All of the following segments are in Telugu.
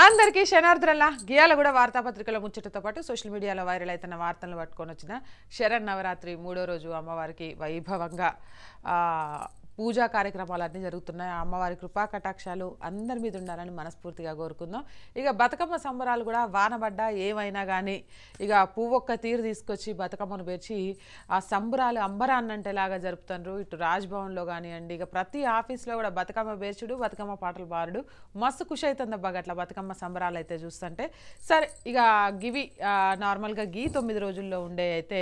అందరికీ గియాల కూడా వార్తాపత్రికలు ముంచటంతో పాటు సోషల్ మీడియాలో వైరల్ అవుతున్న వార్తలను పట్టుకొని వచ్చిన శరణ్ నవరాత్రి మూడో రోజు అమ్మవారికి వైభవంగా పూజా కార్యక్రమాలు అన్నీ జరుగుతున్నాయి అమ్మవారి కృపా కటాక్షాలు అందరి మీద ఉండాలని మనస్ఫూర్తిగా కోరుకుందాం ఇక బతుకమ్మ సంబరాలు కూడా వానబడ్డా ఏమైనా కానీ ఇక పువ్వొక్క తీరు తీసుకొచ్చి బతుకమ్మను పేర్చి ఆ సంబరాలు అంబరాన్నంటేలాగా జరుపుతున్నారు ఇటు రాజ్భవన్లో కానివ్వండి ఇక ప్రతి ఆఫీస్లో కూడా బతుకమ్మ పేర్చుడు బతుకమ్మ పాటలు పారుడు మస్తు ఖుషి అవుతుంది అబ్బా అట్లా బతుకమ్మ సంబరాలు అయితే చూస్తుంటే సరే ఇక గివి నార్మల్గా గీ తొమ్మిది రోజుల్లో ఉండే అయితే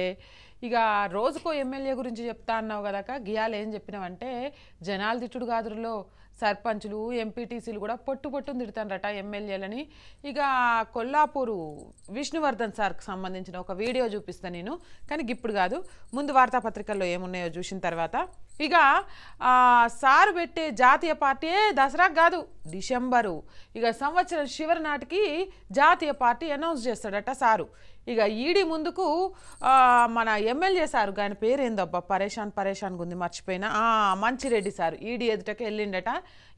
ఇక రోజుకో ఎమ్మెల్యే గురించి చెప్తా అన్నావు కదక గియాలు ఏం చెప్పినావంటే జనాల దిట్టుడు గాదురులో సర్పంచులు ఎంపీటీసీలు కూడా పొట్టు పొట్టు తిడతానరట ఎమ్మెల్యేలని ఇక కొల్లాపూరు విష్ణువర్ధన్ సార్కి సంబంధించిన ఒక వీడియో చూపిస్తాను నేను కానీ ఇప్పుడు కాదు ముందు వార్తాపత్రికల్లో ఏమున్నాయో చూసిన తర్వాత ఇక సారు పెట్టే జాతీయ పార్టీ దసరా కాదు డిసెంబరు ఇక సంవత్సరం చివరి నాటికి జాతీయ పార్టీ అనౌన్స్ చేస్తాడట సారు ఇక ఈడీ ముందుకు మన ఎమ్మెల్యే సారు ఆయన పేరేందబ్బా పరేషాన్ పరేషాన్గా ఉంది మర్చిపోయినా మంచిరెడ్డి సారు ఈడీ ఎదుటకి వెళ్ళిండట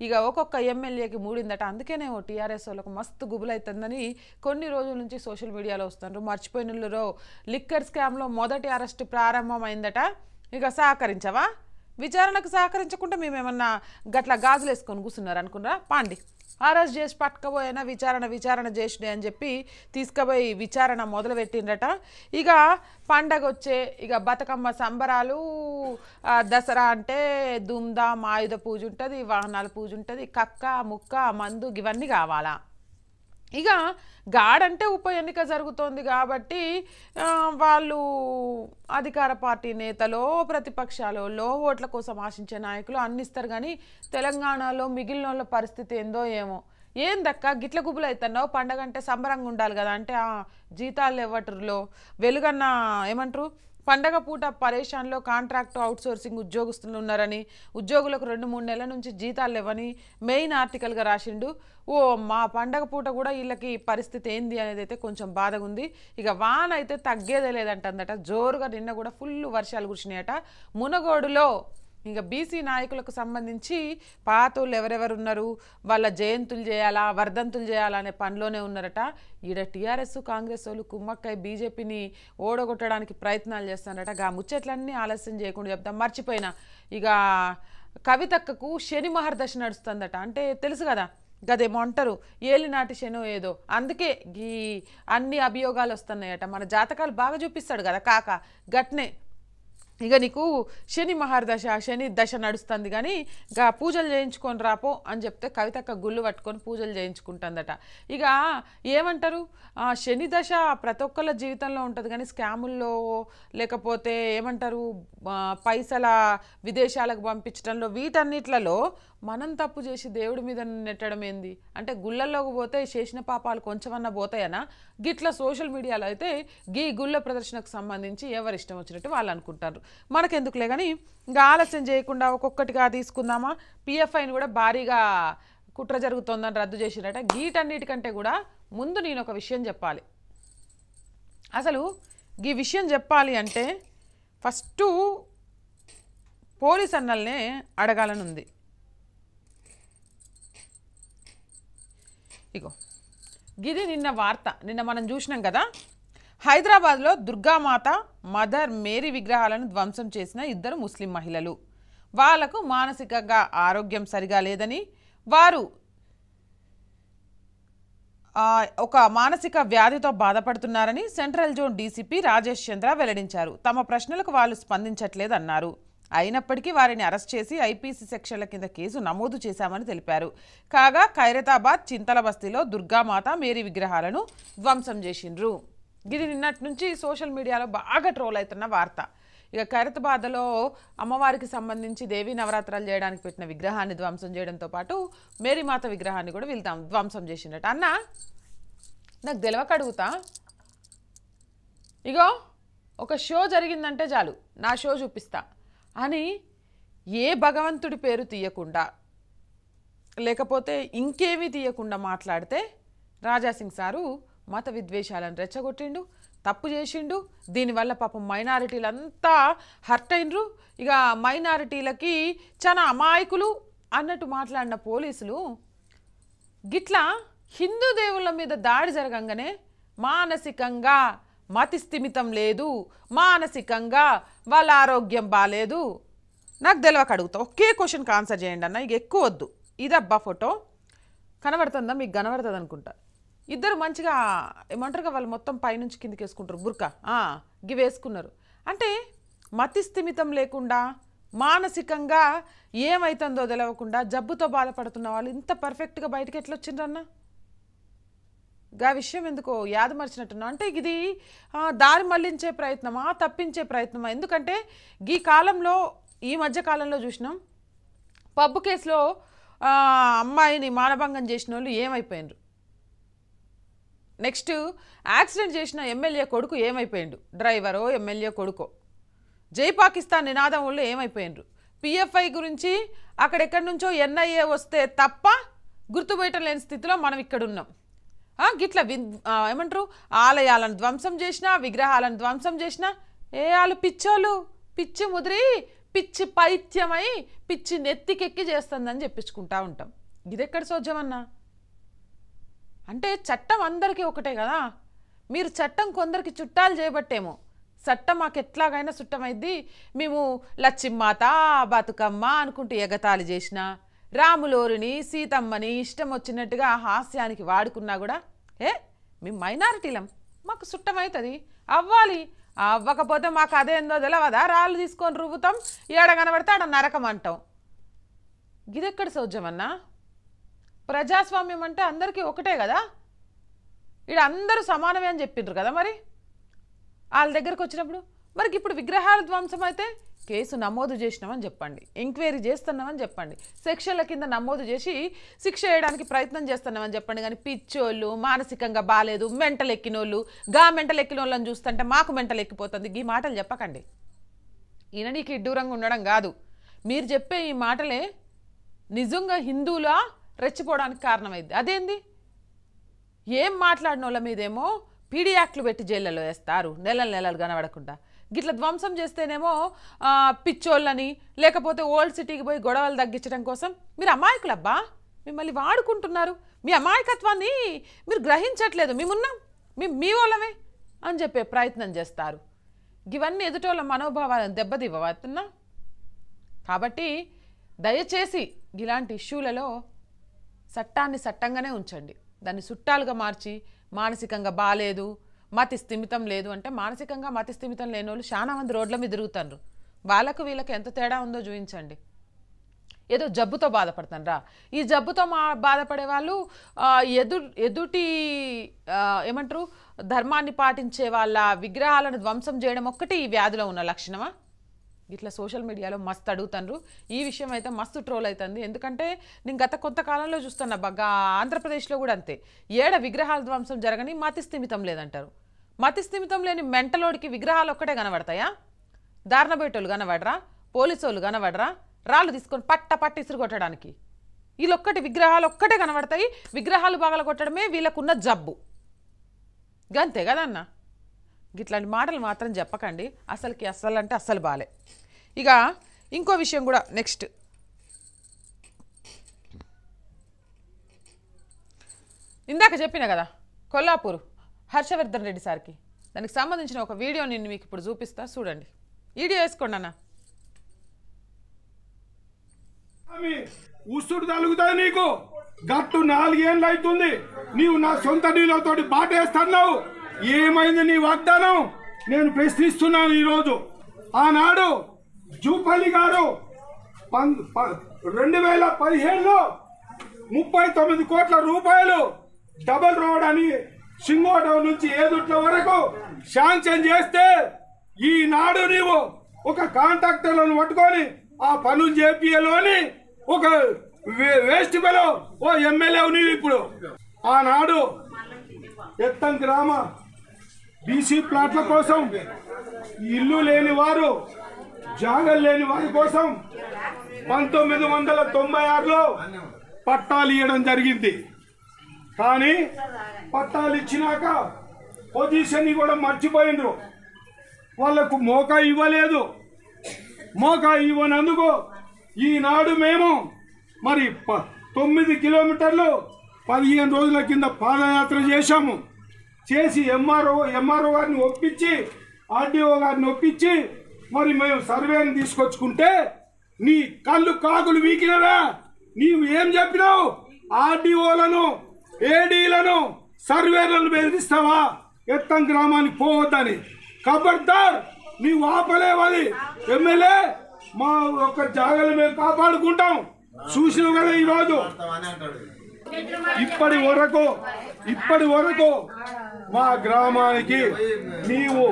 ఇక ఒక్కొక్క ఎమ్మెల్యేకి మూడిందట అందుకనే ఓ టీఆర్ఎస్ వాళ్ళకు మస్తు గుబులైతుందని కొన్ని రోజుల నుంచి సోషల్ మీడియాలో వస్తున్నారు మర్చిపోయిన లిక్కర్ స్కామ్లో మొదటి అరెస్ట్ ప్రారంభమైందట ఇక సహకరించవా విచారణకు సహకరించకుండా మేమేమన్నా గట్ల గాజులు వేసుకొని కూర్చున్నారు అనుకున్నారా పాండి అరెస్ట్ చేసి పట్టుకపోయినా విచారణ విచారణ చేసినాయి అని చెప్పి తీసుకుపోయి విచారణ మొదలుపెట్టిండట ఇక పండగ వచ్చే ఇక బతుకమ్మ సంబరాలు దసరా అంటే దుమ్దాం ఆయుధ పూజ ఉంటుంది వాహనాల పూజ ఉంటుంది కక్క ముక్క మందు ఇవన్నీ కావాలా ఇక గాడంటే ఉప ఎన్నిక జరుగుతోంది కాబట్టి వాళ్ళు అధికార పార్టీ నేతలో ప్రతిపక్షాలలో ఓట్ల కోసం ఆశించే నాయకులు అందిస్తారు కానీ తెలంగాణలో మిగిలిన వాళ్ళ పరిస్థితి ఏందో ఏమో ఏం దక్క గిట్ల గుబులు అవుతున్నావు పండగ అంటే సంబరంగా ఉండాలి కదా అంటే జీతాలు ఇవ్వటర్లో వెలుగన్న ఏమంటారు పండగ పూట పరేషాన్లో కాంట్రాక్టు అవుట్సోర్సింగ్ ఉద్యోగస్తులు ఉన్నారని ఉద్యోగులకు రెండు మూడు నెలల నుంచి జీతాలు లేవని మెయిన్ ఆర్టికల్గా రాసిండు ఓ మా పండగ పూట కూడా వీళ్ళకి పరిస్థితి ఏంది అనేది అయితే కొంచెం బాధగా ఉంది ఇక వాన అయితే తగ్గేదే లేదంటందట జోరుగా నిన్న కూడా ఫుల్ వర్షాలు కురిసినాయట మునగోడులో ఇంకా బీసీ నాయకులకు సంబంధించి పాతోళ్ళు ఎవరెవరు ఉన్నారు వాళ్ళ జయంతులు చేయాలా వర్ధంతులు చేయాలా అనే పనిలోనే ఉన్నారట ఈడ టీఆర్ఎస్ కాంగ్రెస్ వాళ్ళు కుమ్మక్కై బీజేపీని ఓడగొట్టడానికి ప్రయత్నాలు చేస్తున్నారట ఆ ముచ్చట్లన్నీ ఆలస్యం చేయకుండా చెప్తాం మర్చిపోయినా ఇక కవితక్కకు శని మహర్దశ నడుస్తుందట అంటే తెలుసు కదా గదేమో అంటారు ఏలినాటి శనో ఏదో అందుకే ఈ అన్ని అభియోగాలు వస్తున్నాయట మన జాతకాలు బాగా చూపిస్తాడు కదా కాక గట్నే ఇక నీకు శని మహారదశ శని దశ నడుస్తుంది కానీ ఇక పూజలు చేయించుకొని రాపో అని చెప్తే కవితక్క గుళ్ళు పట్టుకొని పూజలు చేయించుకుంటుందట ఇక ఏమంటారు శని దశ ప్రతి ఒక్కళ్ళ జీవితంలో ఉంటుంది కానీ స్కాముల్లో లేకపోతే ఏమంటారు పైసల విదేశాలకు పంపించడంలో వీటన్నిట్లలో మనం తప్పు చేసి దేవుడి మీద నెట్టడం ఏంది అంటే గుళ్ళల్లోకి పోతే చేసిన పాపాలు కొంచెమన్నా పోతాయనా గిట్లా సోషల్ మీడియాలో అయితే గీ గుళ్ళ ప్రదర్శనకు సంబంధించి ఎవరు ఇష్టం వచ్చినట్టు వాళ్ళు అనుకుంటారు మనకెందుకులే కానీ ఇంకా ఆలస్యం చేయకుండా ఒక్కొక్కటిగా తీసుకుందామా పిఎఫ్ఐని కూడా భారీగా కుట్ర జరుగుతోందని రద్దు చేసినట గీటన్నిటికంటే కూడా ముందు నేను ఒక విషయం చెప్పాలి అసలు ఈ విషయం చెప్పాలి అంటే ఫస్టు పోలీస్ అన్నల్నే అడగాలనుంది ఇగో గిది నిన్న వార్త నిన్న మనం చూసినాం కదా హైదరాబాద్లో దుర్గామాత మదర్ మేరీ విగ్రహాలను ధ్వంసం చేసిన ఇద్దరు ముస్లిం మహిళలు వాళ్లకు మానసికంగా ఆరోగ్యం సరిగా లేదని వారు ఒక మానసిక వ్యాధితో బాధపడుతున్నారని central zone DCP Rajesh Chandra వెల్లడించారు తమ ప్రశ్నలకు వాళ్ళు స్పందించట్లేదన్నారు అయినప్పటికీ వారిని అరెస్ట్ చేసి ఐపీసీ సెక్షన్ల కింద కేసు నమోదు చేశామని తెలిపారు కాగా ఖైరతాబాద్ చింతల బస్తీలో దుర్గామాత మేరీ విగ్రహాలను ధ్వంసం చేసిండ్రు ఇది నిన్నటి నుంచి సోషల్ మీడియాలో బాగా ట్రోల్ అవుతున్న వార్త ఇక ఖైరతాబాద్లో అమ్మవారికి సంబంధించి దేవీ నవరాత్రాలు చేయడానికి పెట్టిన విగ్రహాన్ని ధ్వంసం చేయడంతో పాటు మేరీమాత విగ్రహాన్ని కూడా వీళ్ళు ధ్వంసం చేసిండట అన్న నాకు తెలియక అడుగుతా ఇగో ఒక షో జరిగిందంటే చాలు నా షో చూపిస్తా అని ఏ భగవంతుడి పేరు తీయకుండా లేకపోతే ఇంకేమీ తీయకుండా మాట్లాడితే రాజాసింగ్ సారు మత విద్వేషాలను రెచ్చగొట్టిండు తప్పు చేసిండు దీనివల్ల పాపం మైనారిటీలంతా హర్ట్ అయినరు ఇక మైనారిటీలకి చాలా అమాయకులు అన్నట్టు మాట్లాడిన పోలీసులు గిట్లా హిందూ దేవుళ్ళ మీద దాడి జరగంగానే మానసికంగా మతిస్థిమితం లేదు మానసికంగా వాళ్ళ ఆరోగ్యం బాగాలేదు నాకు తెలియక అడుగుతా ఒకే క్వశ్చన్కి ఆన్సర్ చేయండి అన్న ఇక ఎక్కువ వద్దు అబ్బా ఫోటో కనబడుతుందా మీకు కనబడుతుంది అనుకుంటా ఇద్దరు మంచిగా ఏమంటారు వాళ్ళు మొత్తం పైనుంచి కిందకి వేసుకుంటారు బుర్కా గివి వేసుకున్నారు అంటే మతిస్థిమితం లేకుండా మానసికంగా ఏమవుతుందో తెలియకుండా జబ్బుతో బాధపడుతున్న వాళ్ళు ఇంత పర్ఫెక్ట్గా బయటకు ఎట్లా వచ్చిండ్రన్నా గా విషయం ఎందుకో యాదమర్చినట్టున్నా అంటే ఇది దారి మళ్లించే ప్రయత్నమా తప్పించే ప్రయత్నమా ఎందుకంటే ఈ కాలంలో ఈ మధ్య కాలంలో చూసినాం పబ్బు కేసులో అమ్మాయిని మానభంగం చేసిన వాళ్ళు ఏమైపోయినరు నెక్స్ట్ యాక్సిడెంట్ చేసిన ఎమ్మెల్యే కొడుకు ఏమైపోయిండు డ్రైవరో ఎమ్మెల్యే కొడుకో జై పాకిస్తాన్ నినాదం వాళ్ళు ఏమైపోయినరు పిఎఫ్ఐ గురించి అక్కడెక్కడి నుంచో ఎన్ఐఏ వస్తే తప్ప గుర్తుపెట్టలేని స్థితిలో మనం ఇక్కడ ఉన్నాం గిట్ల ఏమంటారు ఆలయాలను ధ్వంసం చేసిన విగ్రహాలను ధ్వంసం చేసిన ఏ వాళ్ళు పిచ్చోళ్ళు పిచ్చి ముదిరి పిచ్చి పైత్యమై పిచ్చి నెత్తికెక్కి చేస్తుందని చెప్పించుకుంటా ఉంటాం ఇది ఎక్కడ సోజమన్నా అంటే చట్టం అందరికీ ఒకటే కదా మీరు చట్టం కొందరికి చుట్టాలు చేయబట్టేమో చట్టం మాకు ఎట్లాగైనా చుట్టమైద్ది మేము లచ్చిమ్మాత బతుకమ్మ అనుకుంటూ ఎగతాళి చేసినా రాములోరిని సీతమ్మని ఇష్టం వచ్చినట్టుగా హాస్యానికి వాడుకున్నా కూడా ఏ మేము మైనారిటీలం మాకు సుట్టమవుతుంది అవ్వాలి అవ్వకపోతే మాకు అదేందో తెలవదా రాళ్ళు తీసుకొని రువ్వుతాం ఏడ కనబడితే ఆడ నరకం అంటాం గిదెక్కడ సౌజ్యమన్నా ప్రజాస్వామ్యం అంటే అందరికీ ఒకటే కదా ఇక్కడ అందరూ సమానమే అని చెప్పిండ్రు కదా మరి వాళ్ళ దగ్గరకు వచ్చినప్పుడు మరికి ఇప్పుడు విగ్రహాల ధ్వంసం అయితే కేసు నమోదు చేసినామని చెప్పండి ఎంక్వైరీ చేస్తున్నామని చెప్పండి సెక్షన్ల కింద నమోదు చేసి శిక్ష వేయడానికి ప్రయత్నం చేస్తున్నామని చెప్పండి కానీ పిచ్చోళ్ళు మానసికంగా బాగాలేదు మెంటలు ఎక్కినోళ్ళు గా మెంటలు ఎక్కిన వాళ్ళని చూస్తుంటే మాకు మెంటలు ఎక్కిపోతుంది ఈ మాటలు చెప్పకండి ఈయన నీకు ఇడ్డూరంగా ఉండడం కాదు మీరు చెప్పే ఈ మాటలే నిజంగా హిందువులా రెచ్చిపోవడానికి కారణమైంది అదేంది ఏం మాట్లాడిన వాళ్ళ మీదేమో పీడియాక్లు పెట్టి జైళ్ళలో వేస్తారు నెలలు నెలలు కనబడకుండా గిట్ల ధ్వంసం చేస్తేనేమో పిచ్చోళ్ళని లేకపోతే ఓల్డ్ సిటీకి పోయి గొడవలు తగ్గించడం కోసం మీరు అమాయకులబ్బా మిమ్మల్ని వాడుకుంటున్నారు మీ అమాయకత్వాన్ని మీరు గ్రహించట్లేదు మేమున్నాం మేము మీ వాళ్ళమే అని చెప్పే ప్రయత్నం చేస్తారు ఇవన్నీ ఎదుటోళ్ళ మనోభావాలను దెబ్బదివ్వబోతున్నా కాబట్టి దయచేసి ఇలాంటి ఇష్యూలలో చట్టాన్ని చట్టంగానే ఉంచండి దాన్ని చుట్టాలుగా మార్చి మానసికంగా బాగాలేదు మతి స్థిమితం లేదు అంటే మానసికంగా మతి స్థిమితం లేని వాళ్ళు చాలా మంది రోడ్ల మీద తిరుగుతారు వాళ్ళకు వీళ్ళకి ఎంత తేడా ఉందో చూపించండి ఏదో జబ్బుతో బాధపడతానరా ఈ జబ్బుతో మా బాధపడే వాళ్ళు ఎదు ఎదుటి ఏమంటారు ధర్మాన్ని పాటించే వాళ్ళ విగ్రహాలను ధ్వంసం చేయడం ఒక్కటి ఈ వ్యాధిలో ఉన్న లక్షణమా ఇట్లా సోషల్ మీడియాలో మస్తు అడుగుతాను ఈ విషయం అయితే మస్తు ట్రోల్ అవుతుంది ఎందుకంటే నేను గత కొంతకాలంలో చూస్తున్నా బాగా ఆంధ్రప్రదేశ్లో కూడా అంతే ఏడ విగ్రహాల ధ్వంసం జరగని మతి స్థిమితం లేదంటారు మతిస్థిమితం లేని మెంటలోడికి విగ్రహాలు ఒక్కటే కనబడతాయా దారుణబేటోళ్ళు కనబడరా పోలీసోళ్ళు కనబడరా రాళ్ళు తీసుకొని పట్ట పట్ట ఇసురు కొట్టడానికి వీళ్ళొక్కటి విగ్రహాలు ఒక్కటే కనబడతాయి విగ్రహాలు బాగా కొట్టడమే వీళ్ళకున్న జబ్బు గంతే కదన్న ఇట్లాంటి మాటలు మాత్రం చెప్పకండి అసలుకి అస్సలు అంటే అస్సలు బాలే ఇక ఇంకో విషయం కూడా నెక్స్ట్ ఇందాక చెప్పిన కదా కొల్లాపూరు హర్షవర్ధన్ రెడ్డి సార్కి దానికి సంబంధించిన ఒక వీడియో నేను మీకు ఇప్పుడు చూపిస్తా చూడండి వీడియో వేసుకోండి అన్న ఉసుడు తలుగుతాయి నీకు గట్టు నాలుగేళ్ళు అవుతుంది నీవు నా సొంత నీళ్ళతో వేస్తున్నావు ఏమైంది నీ వాగ్దానం నేను ప్రశ్నిస్తున్నాను ఈరోజు ఆనాడు జూపల్లి గారు రెండు వేల పదిహేనులో ముప్పై తొమ్మిది కోట్ల రూపాయలు డబల్ రోడ్ అని సింగోటం నుంచి ఏదుట్ల వరకు శాంక్షన్ చేస్తే ఈనాడు నీవు ఒక కాంట్రాక్టర్లను పట్టుకొని ఆ పనులు చేపియలోని ఒక వేస్ట్ బెలో ఓ ఎమ్మెల్యే నీవు ఇప్పుడు ఆనాడు ఎత్తం గ్రామ బీసీ ప్లాట్ల కోసం ఇల్లు లేని వారు జాగల్ లేని వారి కోసం పంతొమ్మిది వందల తొంభై ఆరులో పట్టాలు ఇవ్వడం జరిగింది కానీ పట్టాలు ఇచ్చినాక పొజిషన్ కూడా మర్చిపోయిండ్రు వాళ్లకు మోకా ఇవ్వలేదు మోకా ఇవ్వనందుకు ఈనాడు మేము మరి ప తొమ్మిది కిలోమీటర్లు పదిహేను రోజుల కింద పాదయాత్ర చేశాము చేసి ఎంఆర్ఓ ఎంఆర్ఓ గారిని ఒప్పించి ఆర్డీఓ గారిని ఒప్పించి మరి మేము సర్వేని తీసుకొచ్చుకుంటే నీ కళ్ళు కాకులు వీకినరా నీవు ఏం చెప్పినావు ఆర్డీఓలను ఏడీలను సర్వేలను వేధిస్తావా ఎత్తం గ్రామానికి పోవద్దని కబర్దార్ నీవు ఆపలేవది ఎమ్మెల్యే మా ఒక జాగలు మేము కాపాడుకుంటాం చూసిన కదా ఈరోజు ఇప్పటి వరకు ఇప్పటి వరకు మా గ్రామానికి నీవు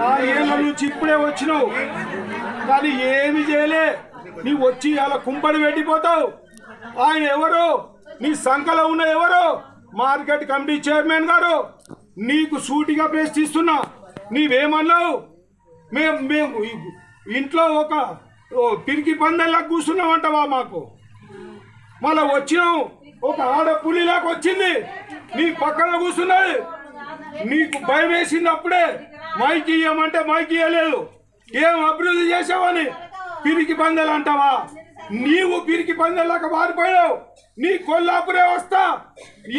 నా ఏళ్ళ నుంచి ఇప్పుడే వచ్చినావు కానీ ఏమి చేయలే నీవు వచ్చి అలా కుంపడి పెట్టిపోతావు ఆయన ఎవరు నీ సంఖలో ఉన్న ఎవరు మార్కెట్ కమిటీ చైర్మన్ గారు నీకు సూటిగా ప్రశ్నిస్తున్నా నీవేమన్నావు మేము మేము ఇంట్లో ఒక పిరికి పందెల్లా కూర్చున్నామంటవా మాకు మళ్ళా వచ్చినాం ఒక ఆడ పులిలాగా వచ్చింది నీ పక్కన కూర్చున్నది నీకు భయం వేసింది అప్పుడే మైకి ఇవ్వమంటే మైకి ఏం అభివృద్ధి చేసావని పిరికి పందెలు అంటావా నీవు పిరికి పందెల్లాక మారిపోయావు నీ కొల్లాపురే వస్తా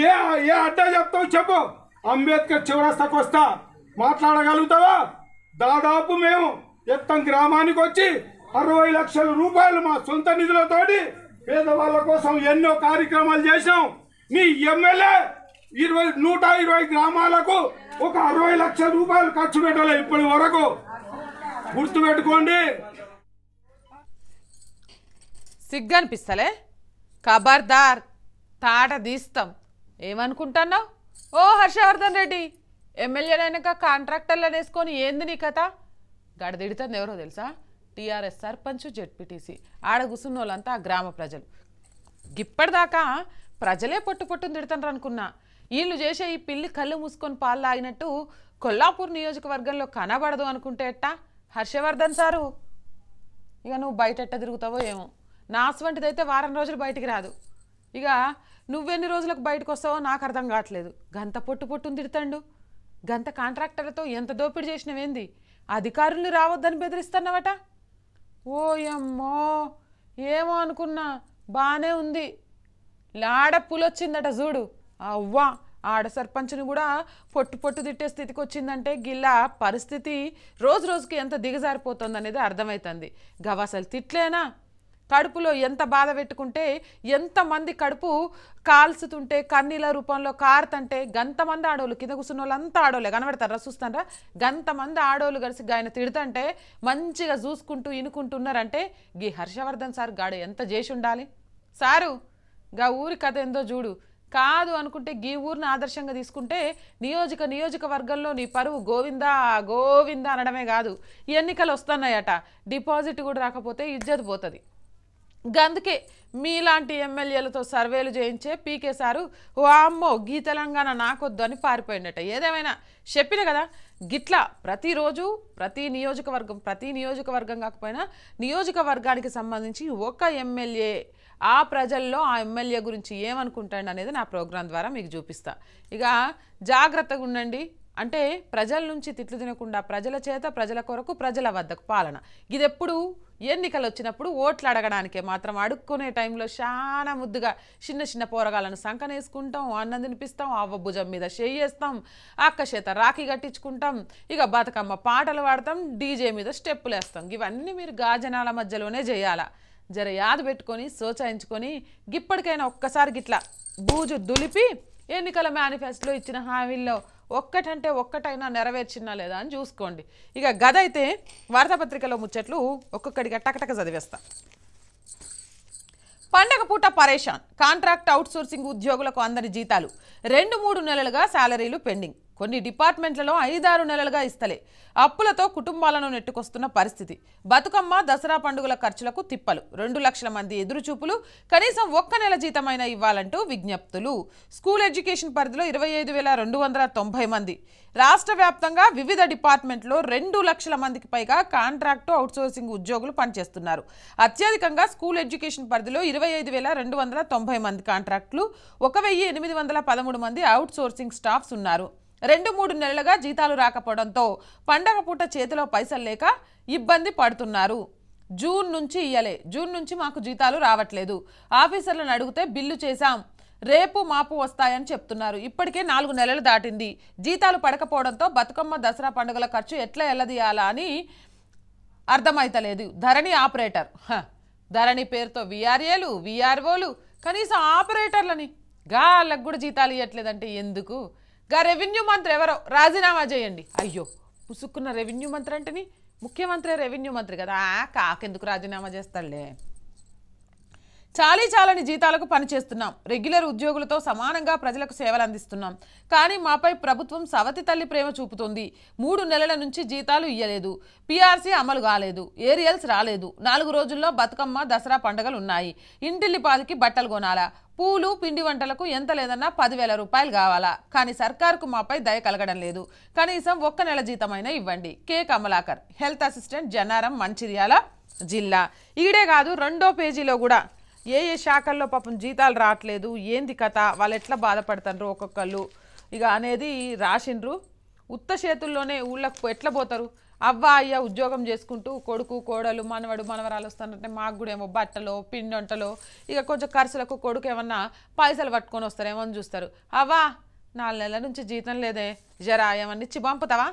ఏ ఏ అడ్డా చెప్తావు చెప్పు అంబేద్కర్ చివరస్తాకు వస్తా మాట్లాడగలుగుతావా దాదాపు మేము ఎత్తం గ్రామానికి వచ్చి అరవై లక్షల రూపాయలు మా సొంత నిధులతోటి పేదవాళ్ళ కోసం ఎన్నో కార్యక్రమాలు చేసాం నీ ఎమ్మెల్యే ఇరవై నూట ఇరవై గ్రామాలకు ఒక అరవై లక్షల రూపాయలు ఖర్చు పెట్టలే ఇప్పటి వరకు గుర్తుపెట్టుకోండి సిగ్గనిపిస్తలే ఖబర్దార్ తాట తీస్తాం ఏమనుకుంటున్నావు ఓ హర్షవర్ధన్ రెడ్డి అయినాక కాంట్రాక్టర్లను వేసుకొని ఏంది నీ కథ గడదిడుతుంది ఎవరో తెలుసా టీఆర్ఎస్ సర్పంచ్ జెడ్పీటీసీ ఆడ కూసున్న వాళ్ళంతా ఆ గ్రామ ప్రజలు ఇప్పటిదాకా ప్రజలే పొట్టు పొట్టును తిడుతుండ్రు అనుకున్నా వీళ్ళు చేసే ఈ పిల్లి కళ్ళు మూసుకొని పాలు తాగినట్టు కొల్లాపూర్ నియోజకవర్గంలో కనబడదు అనుకుంటే ఎట్టా హర్షవర్ధన్ సారు ఇక నువ్వు బయట ఎట్ట తిరుగుతావో ఏమో నాస్ అయితే వారం రోజులు బయటికి రాదు ఇక నువ్వెన్ని రోజులకు బయటకు వస్తావో నాకు అర్థం కావట్లేదు గంత పొట్టు పొట్టు తిడతాడు గంత కాంట్రాక్టర్లతో ఎంత దోపిడీ చేసినవేంది అధికారులు రావద్దని బెదిరిస్తున్నావట ఓయమ్మో ఏమో అనుకున్నా బాగానే ఉంది లాడ పులొచ్చిందట చూడు అవ్వా ఆడ సర్పంచ్ని కూడా పొట్టు పొట్టు తిట్టే స్థితికి వచ్చిందంటే గిల్లా పరిస్థితి రోజు రోజుకి ఎంత దిగజారిపోతుందనేది అర్థమవుతుంది గవాసలు తిట్లేనా కడుపులో ఎంత బాధ పెట్టుకుంటే ఎంతమంది కడుపు కాల్చుతుంటే కన్నీల రూపంలో కారుతుంటే గంతమంది ఆడోళ్ళు కింద కూర్చున్న ఆడోలే ఆడోళ్ళే కనబడతారా చూస్తారా గంతమంది ఆడోళ్ళు కలిసి ఆయన తిడుతుంటే మంచిగా చూసుకుంటూ ఇనుకుంటున్నారంటే గీ హర్షవర్ధన్ సార్ గాడు ఎంత చేసి ఉండాలి సారు గా ఊరి కథ ఏందో చూడు కాదు అనుకుంటే గీ ఊరిని ఆదర్శంగా తీసుకుంటే నియోజక నియోజకవర్గంలో నీ పరువు గోవిందా గోవిందా అనడమే కాదు ఎన్నికలు వస్తున్నాయట డిపాజిట్ కూడా రాకపోతే ఇజ్జత్ పోతుంది గందుకే మీలాంటి ఎమ్మెల్యేలతో సర్వేలు చేయించే పీకే సారు అమ్మో గీ తెలంగాణ నాకొద్దు అని పారిపోయిందట ఏదేమైనా చెప్పిన కదా గిట్లా ప్రతిరోజు ప్రతి నియోజకవర్గం ప్రతి నియోజకవర్గం కాకపోయినా నియోజకవర్గానికి సంబంధించి ఒక ఎమ్మెల్యే ఆ ప్రజల్లో ఆ ఎమ్మెల్యే గురించి ఏమనుకుంటాడు అనేది నా ప్రోగ్రాం ద్వారా మీకు చూపిస్తా ఇక జాగ్రత్తగా ఉండండి అంటే ప్రజల నుంచి తిట్లు తినకుండా ప్రజల చేత ప్రజల కొరకు ప్రజల వద్దకు పాలన ఇది ఎప్పుడు ఎన్నికలు వచ్చినప్పుడు ఓట్లు అడగడానికే మాత్రం అడుక్కునే టైంలో చాలా ముద్దుగా చిన్న చిన్న పోరగాలను సంకనేసుకుంటాం అన్నం తినిపిస్తాం అవ్వ భుజం మీద చేయేస్తాం అక్క చేత రాఖీ కట్టించుకుంటాం ఇక బతుకమ్మ పాటలు పాడతాం డీజే మీద స్టెప్పులు వేస్తాం ఇవన్నీ మీరు గాజనాల మధ్యలోనే చేయాలా జర యాద పెట్టుకొని సోచాయించుకొని గిప్పటికైనా ఒక్కసారి గిట్లా బూజు దులిపి ఎన్నికల మేనిఫెస్టోలో ఇచ్చిన హామీల్లో ఒక్కటంటే ఒక్కటైనా నెరవేర్చినా లేదా అని చూసుకోండి ఇక గదైతే అయితే వార్తాపత్రికలో ముచ్చట్లు ఒక్కొక్కడిగా టకటక చదివేస్తా పండగ పూట పరేషాన్ కాంట్రాక్ట్ అవుట్సోర్సింగ్ ఉద్యోగులకు అందరి జీతాలు రెండు మూడు నెలలుగా శాలరీలు పెండింగ్ కొన్ని డిపార్ట్మెంట్లలో ఐదారు నెలలుగా ఇస్తలే అప్పులతో కుటుంబాలను నెట్టుకొస్తున్న పరిస్థితి బతుకమ్మ దసరా పండుగల ఖర్చులకు తిప్పలు రెండు లక్షల మంది ఎదురుచూపులు కనీసం ఒక్క నెల జీతమైన ఇవ్వాలంటూ విజ్ఞప్తులు స్కూల్ ఎడ్యుకేషన్ పరిధిలో ఇరవై ఐదు వేల రెండు వందల తొంభై మంది రాష్ట్ర వ్యాప్తంగా వివిధ డిపార్ట్మెంట్లో రెండు లక్షల మందికి పైగా కాంట్రాక్టు అవుట్సోర్సింగ్ ఉద్యోగులు పనిచేస్తున్నారు అత్యధికంగా స్కూల్ ఎడ్యుకేషన్ పరిధిలో ఇరవై ఐదు వేల రెండు వందల తొంభై మంది కాంట్రాక్టులు ఒక వెయ్యి ఎనిమిది వందల పదమూడు మంది అవుట్సోర్సింగ్ స్టాఫ్స్ ఉన్నారు రెండు మూడు నెలలుగా జీతాలు రాకపోవడంతో పండగ పూట చేతిలో పైసలు లేక ఇబ్బంది పడుతున్నారు జూన్ నుంచి ఇయ్యలే జూన్ నుంచి మాకు జీతాలు రావట్లేదు ఆఫీసర్లను అడిగితే బిల్లు చేశాం రేపు మాపు వస్తాయని చెప్తున్నారు ఇప్పటికే నాలుగు నెలలు దాటింది జీతాలు పడకపోవడంతో బతుకమ్మ దసరా పండుగల ఖర్చు ఎట్లా ఎల్లదీయాలా అని అర్థమైతలేదు ధరణి ఆపరేటర్ ధరణి పేరుతో విఆర్ఏలు విఆర్ఓలు కనీసం ఆపరేటర్లని గాళ్ళకు కూడా జీతాలు ఇవ్వట్లేదంటే ఎందుకు గా రెవెన్యూ మంత్రి ఎవరో రాజీనామా చేయండి అయ్యో పుసుక్కున్న రెవెన్యూ మంత్రి అంటేని ముఖ్యమంత్రి రెవెన్యూ మంత్రి కదా కాకెందుకు రాజీనామా చేస్తాడులే చాలీ చాలని జీతాలకు పనిచేస్తున్నాం రెగ్యులర్ ఉద్యోగులతో సమానంగా ప్రజలకు సేవలు అందిస్తున్నాం కానీ మాపై ప్రభుత్వం సవతి తల్లి ప్రేమ చూపుతోంది మూడు నెలల నుంచి జీతాలు ఇయ్యలేదు పీఆర్సీ అమలు కాలేదు ఏరియల్స్ రాలేదు నాలుగు రోజుల్లో బతుకమ్మ దసరా పండుగలు ఉన్నాయి ఇంటిల్లిపాదికి బట్టలు కొనాలా పూలు పిండి వంటలకు ఎంత లేదన్నా పదివేల రూపాయలు కావాలా కానీ సర్కార్కు మాపై దయ కలగడం లేదు కనీసం ఒక్క నెల జీతమైనా ఇవ్వండి K Kamalakar health assistant Jannaram Mancherial జిల్లా ఈడే కాదు రెండో పేజీలో కూడా ఏ ఏ శాఖల్లో పాపం జీతాలు రావట్లేదు ఏంది కథ వాళ్ళు ఎట్లా బాధపడతారు ఒక్కొక్కళ్ళు ఇక అనేది రాసిండ్రు ఉత్త చేతుల్లోనే ఊళ్ళకు ఎట్లా పోతారు అవ్వ అయ్య ఉద్యోగం చేసుకుంటూ కొడుకు కోడలు మనవడు మనవరాలు వస్తానంటే మాకు కూడా ఏమో పిండి వంటలు ఇక కొంచెం ఖర్చులకు కొడుకు ఏమన్నా పైసలు పట్టుకొని వస్తారేమో అని చూస్తారు అవ్వా నాలుగు నెలల నుంచి జీతం లేదే జరా ఏమన్నా ఇచ్చి పంపుతావా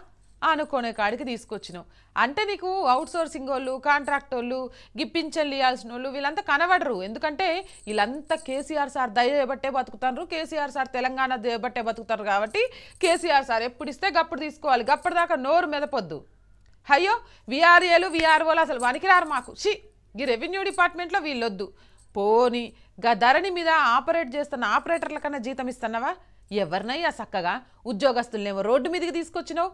అనుకునే కాడికి తీసుకొచ్చిన అంటే నీకు అవుట్ సోర్సింగ్ వాళ్ళు కాంట్రాక్ట్ వాళ్ళు గిప్పించలు ఇవ్వాల్సిన వాళ్ళు వీళ్ళంతా కనబడరు ఎందుకంటే వీళ్ళంతా కేసీఆర్ సార్ దయబట్టే బతుకుతారు కేసీఆర్ సార్ తెలంగాణ దయబట్టే బతుకుతారు కాబట్టి కేసీఆర్ సార్ ఎప్పుడు ఇస్తే గప్పుడు తీసుకోవాలి గప్పటిదాకా నోరు మెదపొద్దు అయ్యో విఆర్ఏలు విఆర్ఓలు అసలు వనికిరారు మాకు షి ఈ రెవెన్యూ డిపార్ట్మెంట్లో వీళ్ళొద్దు పోని గా ధరణి మీద ఆపరేట్ చేస్తున్న ఆపరేటర్ల కన్నా జీతం ఇస్తున్నావా ఎవరినయ్యా చక్కగా ఉద్యోగస్తులనేమో రోడ్డు మీదకి తీసుకొచ్చినావు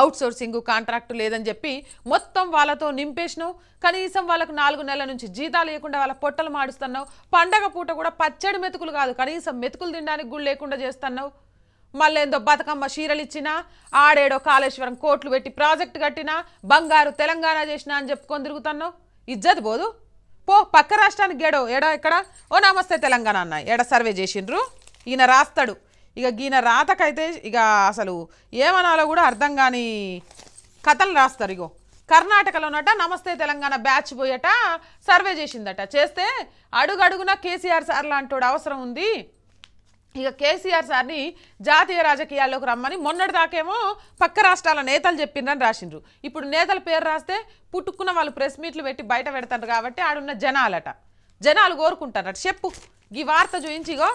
అవుట్సోర్సింగ్ కాంట్రాక్టు లేదని చెప్పి మొత్తం వాళ్ళతో నింపేసినావు కనీసం వాళ్ళకు నాలుగు నెలల నుంచి జీతాలు లేకుండా వాళ్ళ పొట్టలు మాడుస్తున్నావు పండగ పూట కూడా పచ్చడి మెతుకులు కాదు కనీసం మెతుకులు తినడానికి గుళ్ళు లేకుండా చేస్తున్నావు మళ్ళేందో బతుకమ్మ చీరలిచ్చినా ఆడేడో కాళేశ్వరం కోట్లు పెట్టి ప్రాజెక్టు కట్టినా బంగారు తెలంగాణ చేసినా అని చెప్పుకొని తిరుగుతున్నావు ఇజ్జత్ పోదు పో పక్క రాష్ట్రానికి గేడో ఎడో ఎక్కడ ఓ నమస్తే తెలంగాణ అన్న ఎడ సర్వే చేసిండ్రు ఈయన రాస్తాడు ఇక ఈయన రాతకైతే ఇక అసలు ఏమనాలో కూడా అర్థం కాని కథలు రాస్తారు ఇగో కర్ణాటకలోనట నమస్తే తెలంగాణ బ్యాచ్ పోయట సర్వే చేసిందట చేస్తే అడుగడుగున కేసీఆర్ సార్ లాంటి అవసరం ఉంది ఇక కేసీఆర్ సార్ని జాతీయ రాజకీయాల్లోకి రమ్మని మొన్నటి దాకేమో పక్క రాష్ట్రాల నేతలు చెప్పిండ్రని రాసిండ్రు ఇప్పుడు నేతల పేరు రాస్తే పుట్టుకున్న వాళ్ళు ప్రెస్ మీట్లు పెట్టి బయట పెడతారు కాబట్టి ఆడున్న జనాలట జనాలు కోరుకుంటారట చెప్పు ఈ వార్త చూయించిగో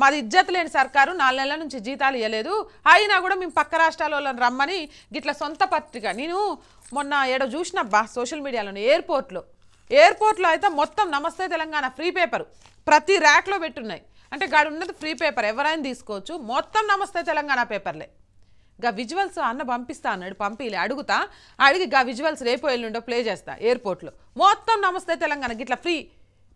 మాది ఇజ్జత్ లేని సర్కారు నాలుగు నెలల నుంచి జీతాలు ఇవ్వలేదు అయినా కూడా మేము పక్క రాష్ట్రాల రమ్మని గిట్ల సొంత పత్రిక నేను మొన్న ఏడో చూసినబ్బా సోషల్ మీడియాలోనే ఎయిర్పోర్ట్లో ఎయిర్పోర్ట్లో అయితే మొత్తం నమస్తే తెలంగాణ ఫ్రీ పేపర్ ప్రతి ర్యాక్లో పెట్టున్నాయి అంటే గాడు ఉన్నది ఫ్రీ పేపర్ ఎవరైనా తీసుకోవచ్చు మొత్తం నమస్తే తెలంగాణ పేపర్లే గా విజువల్స్ అన్న పంపిస్తా అన్నాడు పంపిలే అడుగుతా అడిగి గా విజువల్స్ రేపు ఎల్లుండో ప్లే చేస్తా ఎయిర్పోర్ట్లో మొత్తం నమస్తే తెలంగాణ గిట్లా ఫ్రీ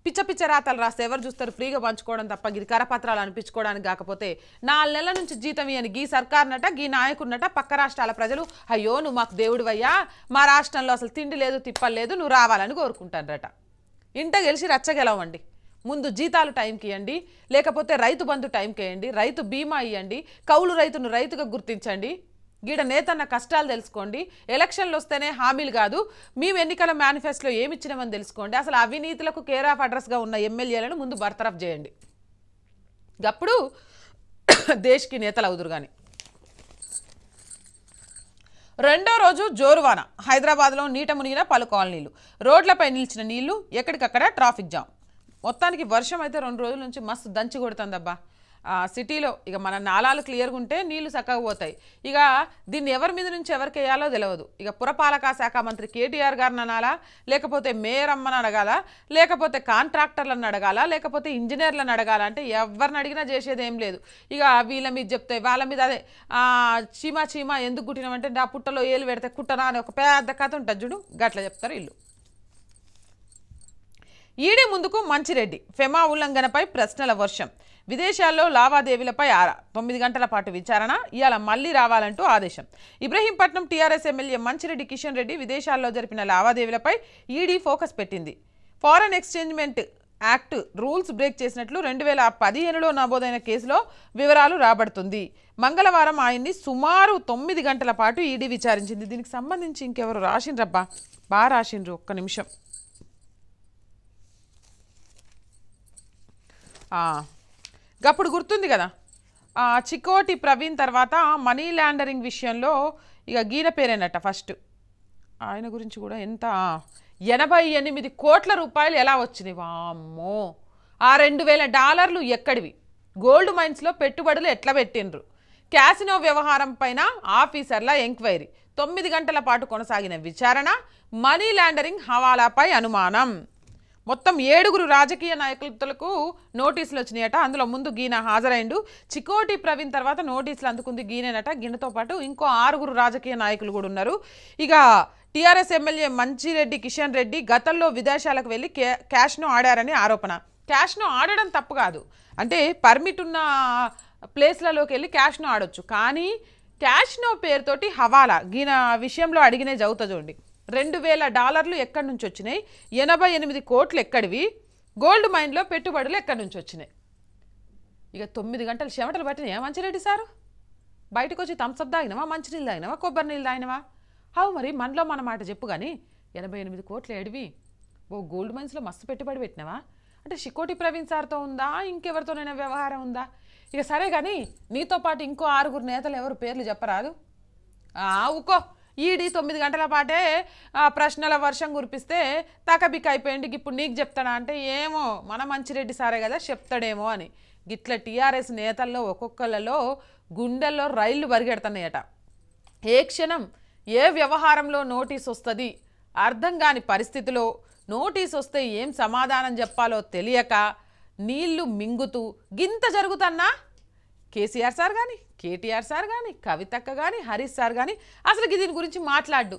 పిచ్చ పిచ్చ రాతలు రాస్తే ఎవరు చూస్తారు ఫ్రీగా పంచుకోవడం తప్ప గిరి కరపత్రాలు అనిపించుకోవడానికి కాకపోతే నాలుగు నెలల నుంచి జీతం ఇవ్వని గీ సర్కార్నట గీ నాయకుడినట పక్క రాష్ట్రాల ప్రజలు అయ్యో నువ్వు మాకు దేవుడివయ్యా మా రాష్ట్రంలో అసలు తిండి లేదు తిప్పలేదు నువ్వు రావాలని కోరుకుంటానరట ఇంట గెలిచి రచ్చగెలవండి ముందు జీతాలు టైంకి ఇవ్వండి లేకపోతే రైతు బంధు టైంకి వేయండి రైతు బీమా ఇవ్వండి కౌలు రైతును రైతుగా గుర్తించండి గీడ నేతన్న కష్టాలు తెలుసుకోండి ఎలక్షన్లు వస్తేనే హామీలు కాదు మేము ఎన్నికల మేనిఫెస్టోలో ఏమి ఇచ్చినామని తెలుసుకోండి అసలు అవినీతులకు కేర్ ఆఫ్ అడ్రస్గా ఉన్న ఎమ్మెల్యేలను ముందు బర్తరఫ్ చేయండి అప్పుడు దేశ్కి నేతలు అవుదురు కానీ రెండో రోజు జోరువాన హైదరాబాద్లో నీట మునిగిన పలు కాలనీలు రోడ్లపై నిలిచిన నీళ్లు ఎక్కడికక్కడ ట్రాఫిక్ జామ్ మొత్తానికి వర్షం అయితే రెండు రోజుల నుంచి మస్తు దంచి కొడుతుందబ్బా సిటీలో ఇక మన నాలాలు క్లియర్గా ఉంటే నీళ్లు చక్కగా పోతాయి ఇక దీన్ని ఎవరి మీద నుంచి ఎవరికి వేయాలో తెలియదు ఇక పురపాలక శాఖ మంత్రి కేటీఆర్ గారిని అనాలా లేకపోతే మేయర్ అమ్మని అడగాల లేకపోతే కాంట్రాక్టర్లను అడగాల లేకపోతే ఇంజనీర్లను అడగాల అంటే ఎవరిని అడిగినా చేసేది ఏం లేదు ఇక వీళ్ళ మీద చెప్తే వాళ్ళ మీద అదే చీమా చీమా ఎందుకు కుట్టినామంటే ఆ పుట్టలో ఏలు పెడితే కుట్టనా అని ఒక పెద్ద కథ ఉంటుంది చూడు గట్లా చెప్తారు ఇల్లు ఈడీ ముందుకు మంచిరెడ్డి ఫెమా ఉల్లంఘనపై ప్రశ్నల వర్షం విదేశాల్లో లావాదేవీలపై ఆరా తొమ్మిది గంటల పాటు విచారణ ఇవాళ మళ్లీ రావాలంటూ ఆదేశం ఇబ్రహీంపట్నం టీఆర్ఎస్ ఎమ్మెల్యే మంచిరెడ్డి కిషన్ రెడ్డి విదేశాల్లో జరిపిన లావాదేవీలపై ఈడీ ఫోకస్ పెట్టింది foreign exchange management act rules break చేసినట్లు రెండు వేల పదిహేనులో నమోదైన కేసులో వివరాలు రాబడుతుంది మంగళవారం ఆయన్ని సుమారు తొమ్మిది గంటల పాటు ఈడీ విచారించింది దీనికి సంబంధించి ఇంకెవరు రాసిండ్రబ్బా బాగా రాసిండ్రు ఒక్క నిమిషం అప్పుడు గుర్తుంది కదా చికోటి ప్రవీణ్ తర్వాత మనీ ల్యాండరింగ్ విషయంలో ఇక గీన పేరేనట ఫస్ట్ ఆయన గురించి కూడా ఎంత ఎనభై ఎనిమిది కోట్ల రూపాయలు ఎలా వచ్చింది వామ్మో ఆ రెండు వేల డాలర్లు ఎక్కడివి గోల్డ్ మైన్స్లో పెట్టుబడులు ఎట్లా పెట్టిండ్రు క్యాసినో వ్యవహారం పైన ఆఫీసర్ల ఎంక్వైరీ తొమ్మిది గంటల పాటు కొనసాగిన విచారణ మనీ ల్యాండరింగ్ హవాలాపై అనుమానం మొత్తం ఏడుగురు రాజకీయ నాయకులకు నోటీసులు వచ్చినాయట అందులో ముందు గీన హాజరైండు చికోటి ప్రవీణ్ తర్వాత నోటీసులు అందుకుంది గీనేనట గిన్నెతో పాటు ఇంకో ఆరుగురు రాజకీయ నాయకులు కూడా ఉన్నారు ఇక టీఆర్ఎస్ ఎమ్మెల్యే మంచిరెడ్డి కిషన్ రెడ్డి గతంలో విదేశాలకు వెళ్ళి క్యాష్ను ఆడారని ఆరోపణ క్యాష్ను ఆడడం తప్పు కాదు అంటే పర్మిట్ ఉన్న ప్లేస్లలోకి వెళ్ళి క్యాష్ను ఆడొచ్చు కానీ క్యాష్నో పేరుతోటి హవాలా గీన విషయంలో అడిగినే చదువుతా చూడండి రెండు వేల డాలర్లు ఎక్కడి నుంచి వచ్చినాయి ఎనభై ఎనిమిది కోట్లు ఎక్కడివి గోల్డ్ మైన్లో పెట్టుబడులు ఎక్కడి నుంచి వచ్చినాయి ఇక తొమ్మిది గంటలు చెమటలు మంచి మంచిరెడ్డి సారు బయటకు వచ్చి థమ్సప్ మంచి మంచినీళ్ళు తాగినావా కొబ్బరి నీళ్ళు తాగినావా అవు మరి మనలో మన మాట చెప్పు కానీ ఎనభై ఎనిమిది కోట్లు ఏడివి ఓ గోల్డ్ మైన్స్లో మస్తు పెట్టుబడి పెట్టినవా అంటే షికోటి ప్రవీణ్ సార్తో ఉందా ఇంకెవరితోనైనా వ్యవహారం ఉందా ఇక సరే కానీ నీతో పాటు ఇంకో ఆరుగురు నేతలు ఎవరు పేర్లు చెప్పరాదు ఆవుకో ఈడీ తొమ్మిది గంటల పాటే ప్రశ్నల వర్షం కురిపిస్తే తకబిక్ అయిపోయింది ఇప్పుడు నీకు చెప్తాడా అంటే ఏమో మన మంచిరెడ్డి సారే కదా చెప్తాడేమో అని గిట్ల టీఆర్ఎస్ నేతల్లో ఒక్కొక్కళ్ళలో గుండెల్లో రైళ్లు పరిగెడుతున్నాయట ఏ క్షణం ఏ వ్యవహారంలో నోటీస్ వస్తుంది అర్థం కాని పరిస్థితిలో నోటీస్ వస్తే ఏం సమాధానం చెప్పాలో తెలియక నీళ్లు మింగుతూ గింత జరుగుతన్నా కేసీఆర్ సార్ కానీ కేటీఆర్ సార్ కానీ కవితక్క కానీ హరీష్ సార్ కానీ అసలు దీని గురించి మాట్లాడు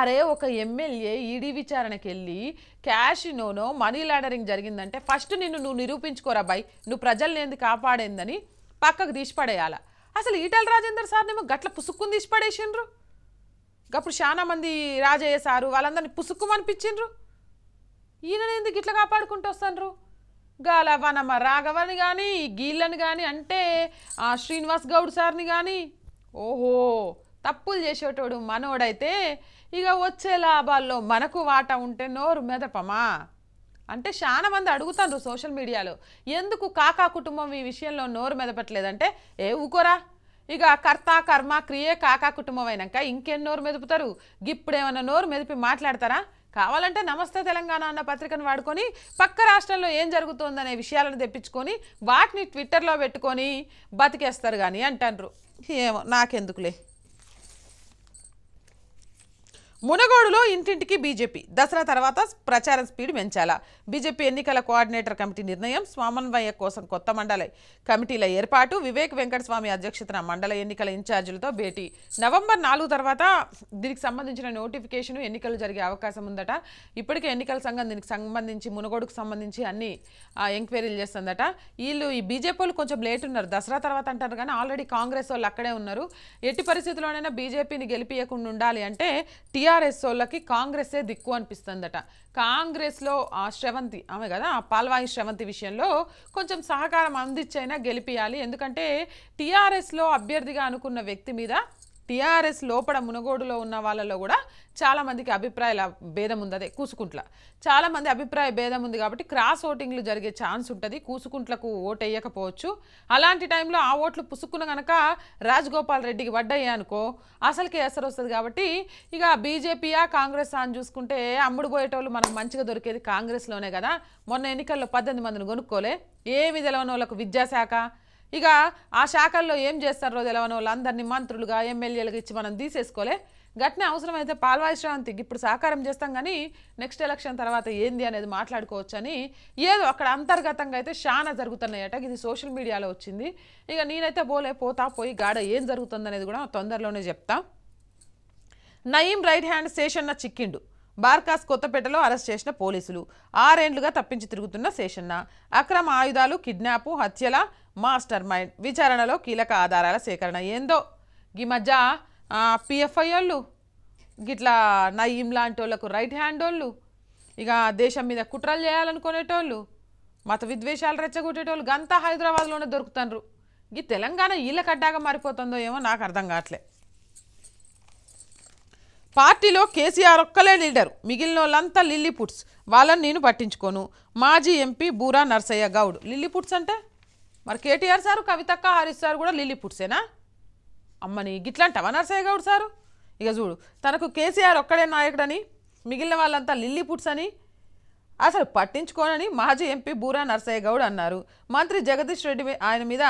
అరే ఒక ఎమ్మెల్యే ఈడీ విచారణకి వెళ్ళి క్యాషినోనో మనీ లాండరింగ్ జరిగిందంటే ఫస్ట్ నిన్ను నువ్వు నిరూపించుకోరా బాయ్ నువ్వు ప్రజల్ని ఏంది కాపాడేందని పక్కకు తీసిపడేయాల అసలు ఈటల రాజేందర్ సార్నేమో గట్ల పుసుక్కుని తీసిపడేసిండ్రు అప్పుడు చాలా మంది రాజయ్య సారు వాళ్ళందరినీ పుసుక్కుమనిపించిండ్రు ఎందుకు ఇట్లా కాపాడుకుంటూ వస్తాను గాలవనమ రాఘవని కానీ గీళ్ళని కానీ అంటే ఆ శ్రీనివాస్ గౌడ్ సార్ని కానీ ఓహో తప్పులు చేసేటోడు మనోడైతే ఇక వచ్చే లాభాల్లో మనకు వాటా ఉంటే నోరు మెదపమా అంటే చాలా మంది అడుగుతారు సోషల్ మీడియాలో ఎందుకు కాకా కుటుంబం ఈ విషయంలో నోరు మెదపట్లేదంటే ఏ ఊకోరా ఇక కర్త కర్మ క్రియే కాకా కుటుంబం అయినాక ఇంకేం నోరు మెదుపుతారు గిప్పుడేమన్నా నోరు మెదిపి మాట్లాడతారా కావాలంటే నమస్తే తెలంగాణ అన్న పత్రికను వాడుకొని పక్క రాష్ట్రంలో ఏం జరుగుతోందనే విషయాలను తెప్పించుకొని వాటిని ట్విట్టర్లో పెట్టుకొని బతికేస్తారు కానీ అంటారు ఏమో నాకెందుకులే మునగోడులో ఇంటింటికి బీజేపీ దసరా తర్వాత ప్రచారం స్పీడ్ పెంచాలా బీజేపీ ఎన్నికల కోఆర్డినేటర్ కమిటీ నిర్ణయం స్వామన్వయ కోసం కొత్త మండల కమిటీల ఏర్పాటు వివేక్ వెంకటస్వామి అధ్యక్షతన మండల ఎన్నికల ఇన్ఛార్జీలతో భేటీ నవంబర్ నాలుగు తర్వాత దీనికి సంబంధించిన నోటిఫికేషన్ ఎన్నికలు జరిగే అవకాశం ఉందట ఇప్పటికే ఎన్నికల సంఘం దీనికి సంబంధించి మునగోడుకు సంబంధించి అన్ని ఎంక్వైరీలు చేస్తుందట వీళ్ళు ఈ బీజేపీ కొంచెం లేట్ ఉన్నారు దసరా తర్వాత అంటారు కానీ ఆల్రెడీ కాంగ్రెస్ వాళ్ళు అక్కడే ఉన్నారు ఎట్టి పరిస్థితుల్లోనైనా బీజేపీని గెలిపియకుండా ఉండాలి అంటే టీఆర్ టీఆర్ఎస్ వాళ్ళకి కాంగ్రెస్సే దిక్కు అనిపిస్తుందట కాంగ్రెస్లో ఆ శ్రవంతి ఆమె కదా ఆ పాల్వాయి శ్రవంతి విషయంలో కొంచెం సహకారం అందించైనా గెలిపియాలి ఎందుకంటే టీఆర్ఎస్లో అభ్యర్థిగా అనుకున్న వ్యక్తి మీద టీఆర్ఎస్ లోపల మునుగోడులో ఉన్న వాళ్ళలో కూడా చాలామందికి అభిప్రాయాల భేదం ఉంది అదే కూసుకుంట్ల చాలామంది అభిప్రాయ భేదం ఉంది కాబట్టి క్రాస్ ఓటింగ్లు జరిగే ఛాన్స్ ఉంటుంది కూసుకుంట్లకు ఓటు వేయకపోవచ్చు అలాంటి టైంలో ఆ ఓట్లు పుసుక్కున కనుక రాజగోపాల్ రెడ్డికి వడ్డయ్యానుకో అనుకో అసలుకి అసలు వస్తుంది కాబట్టి ఇక బీజేపీయా కాంగ్రెస్ అని చూసుకుంటే అమ్ముడు పోయేటోళ్ళు మనకు మంచిగా దొరికేది కాంగ్రెస్లోనే కదా మొన్న ఎన్నికల్లో పద్దెనిమిది మందిని కొనుక్కోలే ఏమి తెలవని వాళ్ళకు విద్యాశాఖ ఇక ఆ శాఖల్లో ఏం చేస్తారో తెలవని అందరినీ మంత్రులుగా ఎమ్మెల్యేలుగా ఇచ్చి మనం తీసేసుకోలే గట్నే అవసరమైతే పాల్వాయిశ్రావంతికి ఇప్పుడు సహకారం చేస్తాం కానీ నెక్స్ట్ ఎలక్షన్ తర్వాత ఏంది అనేది మాట్లాడుకోవచ్చని ఏదో అక్కడ అంతర్గతంగా అయితే చాలా జరుగుతున్నాయట ఇది సోషల్ మీడియాలో వచ్చింది ఇక నేనైతే పోలే పోతా పోయి గాడ ఏం జరుగుతుంది అనేది కూడా తొందరలోనే చెప్తా నయీం రైట్ హ్యాండ్ శేషన్న చిక్కిండు బార్కాస్ కొత్తపేటలో అరెస్ట్ చేసిన పోలీసులు ఆరేండ్లుగా తప్పించి తిరుగుతున్న శేషన్న అక్రమ ఆయుధాలు కిడ్నాపు హత్యల మాస్టర్ మైండ్ విచారణలో కీలక ఆధారాల సేకరణ ఏందో ఈ మధ్య పిఎఫ్ఐ వాళ్ళు గిట్లా నయీం లాంటి వాళ్ళకు రైట్ హ్యాండ్ వాళ్ళు ఇక దేశం మీద కుట్రలు చేయాలనుకునేటోళ్ళు మత విద్వేషాలు రెచ్చగొట్టేటోళ్ళు గంతా హైదరాబాద్లోనే దొరుకుతారు ఈ తెలంగాణ ఇళ్ళ కడ్డాగా మారిపోతుందో ఏమో నాకు అర్థం కావట్లే పార్టీలో కేసీఆర్ ఒక్కలే లీడరు మిగిలిన వాళ్ళంతా లిల్లీపుట్స్ వాళ్ళని నేను పట్టించుకోను మాజీ ఎంపీ బూరా నర్సయ్య గౌడ్ లిల్లీపుట్స్ అంటే మరి కేటీఆర్ సారు కవితక్క హరీష్ సార్ కూడా లిల్లీ పుట్సేనా అమ్మని గిట్లాంటవా నర్సయ్య గౌడ్ సారు ఇక చూడు తనకు కేసీఆర్ ఒక్కడే నాయకుడని మిగిలిన వాళ్ళంతా లిల్లీ పుట్స్ అని అసలు పట్టించుకోనని మాజీ ఎంపీ బూరా నర్సయ్య గౌడ్ అన్నారు మంత్రి జగదీష్ రెడ్డి ఆయన మీద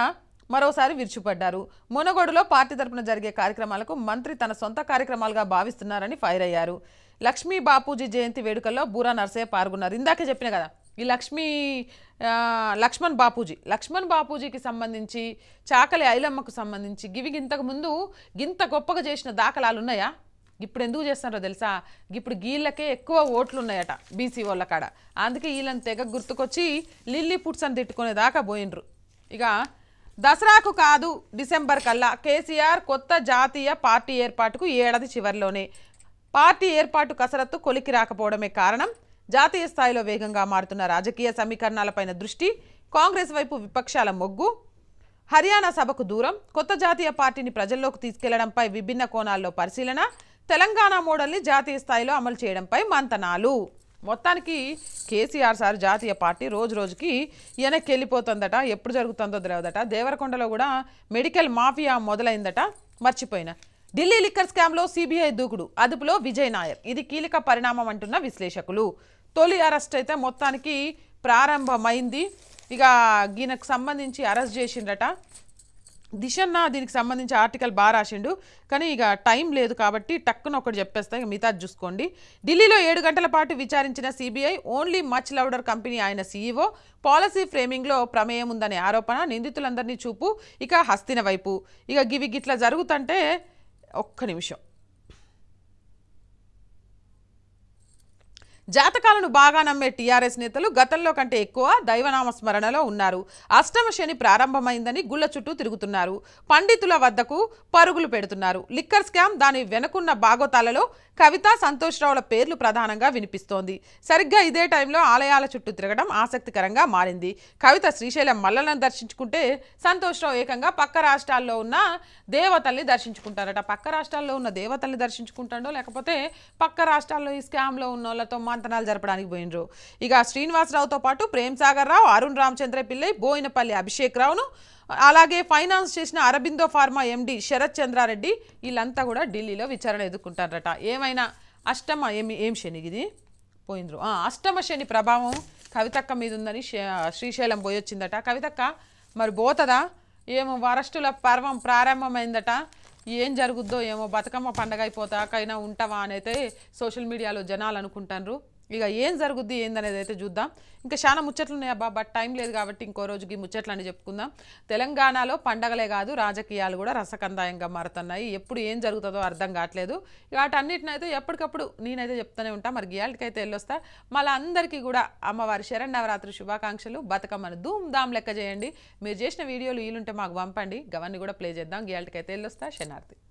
మరోసారి విరుచుపడ్డారు మునగోడులో పార్టీ తరపున జరిగే కార్యక్రమాలకు మంత్రి తన సొంత కార్యక్రమాలుగా భావిస్తున్నారని ఫైర్ అయ్యారు లక్ష్మీ బాపూజీ జయంతి వేడుకల్లో బూరా నర్సయ్య పాల్గొన్నారు ఇందాకే చెప్పిన కదా ఈ లక్ష్మీ లక్ష్మణ్ బాపూజీ లక్ష్మణ్ బాపూజీకి సంబంధించి చాకలి ఐలమ్మకు సంబంధించి గివి గింతకు ముందు గింత గొప్పగా చేసిన దాఖలాలు ఉన్నాయా ఇప్పుడు ఎందుకు చేస్తున్నారో తెలుసా ఇప్పుడు గీళ్ళకే ఎక్కువ ఓట్లు ఉన్నాయట బీసీ వాళ్ళ కాడ అందుకే వీళ్ళని తెగ గుర్తుకొచ్చి లిల్లీ పుట్స్ అని తిట్టుకునే దాకా పోయినరు ఇక దసరాకు కాదు డిసెంబర్ కల్లా కేసీఆర్ కొత్త జాతీయ పార్టీ ఏర్పాటుకు ఏడాది చివరిలోనే పార్టీ ఏర్పాటు కసరత్తు కొలికి రాకపోవడమే కారణం జాతీయ స్థాయిలో వేగంగా మారుతున్న రాజకీయ సమీకరణాలపైన దృష్టి కాంగ్రెస్ వైపు విపక్షాల మొగ్గు హర్యానా సభకు దూరం కొత్త జాతీయ పార్టీని ప్రజల్లోకి తీసుకెళ్లడంపై విభిన్న కోణాల్లో పరిశీలన తెలంగాణ మోడల్ని జాతీయ స్థాయిలో అమలు చేయడంపై మంతనాలు మొత్తానికి కేసీఆర్ సార్ జాతీయ పార్టీ రోజు రోజుకి వెనక్కి వెళ్ళిపోతుందట ఎప్పుడు జరుగుతుందో తెలియదట దేవరకొండలో కూడా మెడికల్ మాఫియా మొదలైందట మర్చిపోయినా ఢిల్లీ లిక్కర్ స్కామ్లో సీబీఐ దూకుడు అదుపులో విజయ్ నాయర్ ఇది కీలక పరిణామం అంటున్న విశ్లేషకులు తొలి అరెస్ట్ అయితే మొత్తానికి ప్రారంభమైంది ఇక దీనికి సంబంధించి అరెస్ట్ చేసిండట దిశన్న దీనికి సంబంధించి ఆర్టికల్ బాగా రాసిండు కానీ ఇక టైం లేదు కాబట్టి టక్కున ఒకటి చెప్పేస్తా ఇక మిగతా చూసుకోండి ఢిల్లీలో ఏడు గంటల పాటు విచారించిన CBI Only Much Louder company ఆయన సీఈఓ పాలసీ ఫ్రేమింగ్లో ప్రమేయం ఉందనే ఆరోపణ నిందితులందరినీ చూపు ఇక హస్తిన వైపు ఇక గివి గిట్లా జరుగుతుంటే ఒక్క నిమిషం జాతకాలను బాగా నమ్మే టీఆర్ఎస్ నేతలు గతంలో కంటే ఎక్కువ దైవనామ స్మరణలో ఉన్నారు అష్టమ శని ప్రారంభమైందని గుళ్ళ చుట్టూ తిరుగుతున్నారు పండితుల వద్దకు పరుగులు పెడుతున్నారు లిక్కర్ స్కామ్ దాని వెనుకున్న భాగోతాలలో కవిత సంతోష్రావుల పేర్లు ప్రధానంగా వినిపిస్తోంది సరిగ్గా ఇదే టైంలో ఆలయాల చుట్టూ తిరగడం ఆసక్తికరంగా మారింది కవిత శ్రీశైలం మల్లలను దర్శించుకుంటే సంతోష్రావు ఏకంగా పక్క రాష్ట్రాల్లో ఉన్న దేవతల్ని దర్శించుకుంటారట పక్క రాష్ట్రాల్లో ఉన్న దేవతల్ని దర్శించుకుంటాడో లేకపోతే పక్క రాష్ట్రాల్లో ఈ స్కామ్లో ఉన్న వాళ్ళతో మంతనాలు జరపడానికి పోయినరు ఇక శ్రీనివాసరావుతో పాటు ప్రేమ్ సాగర్ రావు అరుణ్ రామచంద్ర పిల్లై బోయినపల్లి అభిషేక్ రావును అలాగే ఫైనాన్స్ చేసిన అరబిందో ఫార్మా ఎండి శరత్ చంద్రారెడ్డి వీళ్ళంతా కూడా ఢిల్లీలో విచారణ ఎదుర్కొంటారట ఏమైనా అష్టమ ఏమి ఏం శని ఇది పోయింద్రు అష్టమ శని ప్రభావం కవితక్క మీద ఉందని శ్రీశైలం పోయొచ్చిందట కవితక్క మరి పోతుందా ఏమో వరస్టుల పర్వం ప్రారంభమైందట ఏం జరుగుద్దో ఏమో బతుకమ్మ పండగ అయిపోతాకైనా ఉంటావా అనైతే సోషల్ మీడియాలో జనాలు అనుకుంటారు ఇక ఏం జరుగుద్ది ఏందనేది అయితే చూద్దాం ఇంకా చాలా ముచ్చట్లు ఉన్నాయి అబ్బా బట్ టైం లేదు కాబట్టి ఇంకో రోజుకి ముచ్చట్లు అని చెప్పుకుందాం తెలంగాణలో పండగలే కాదు రాజకీయాలు కూడా రసకందాయంగా మారుతున్నాయి ఎప్పుడు ఏం జరుగుతుందో అర్థం కావట్లేదు ఇక వాటన్నిటినైతే ఎప్పటికప్పుడు నేనైతే చెప్తూనే ఉంటాను మరి గియాలకైతే వెళ్ళొస్తా మళ్ళీ అందరికీ కూడా అమ్మవారి శరణవరాత్రి శుభాకాంక్షలు బతుకమ్మను ధామ్ లెక్క చేయండి మీరు చేసిన వీడియోలు వీలుంటే మాకు పంపండి గవన్నీ కూడా ప్లే చేద్దాం గియాలకైతే వెళ్ళొస్తా శనార్థి